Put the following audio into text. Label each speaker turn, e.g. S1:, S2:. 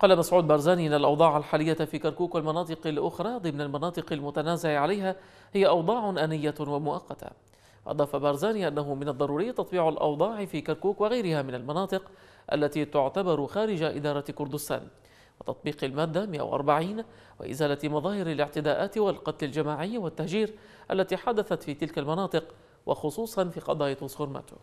S1: قال مسعود بارزاني ان الاوضاع الحاليه في كركوك والمناطق الاخرى ضمن المناطق المتنازع عليها هي اوضاع انيه ومؤقته. اضاف بارزاني انه من الضروري تطبيع الاوضاع في كركوك وغيرها من المناطق التي تعتبر خارج اداره كردستان وتطبيق الماده 140 وازاله مظاهر الاعتداءات والقتل الجماعي والتهجير التي حدثت في تلك المناطق وخصوصا في قضايا توسخورماتو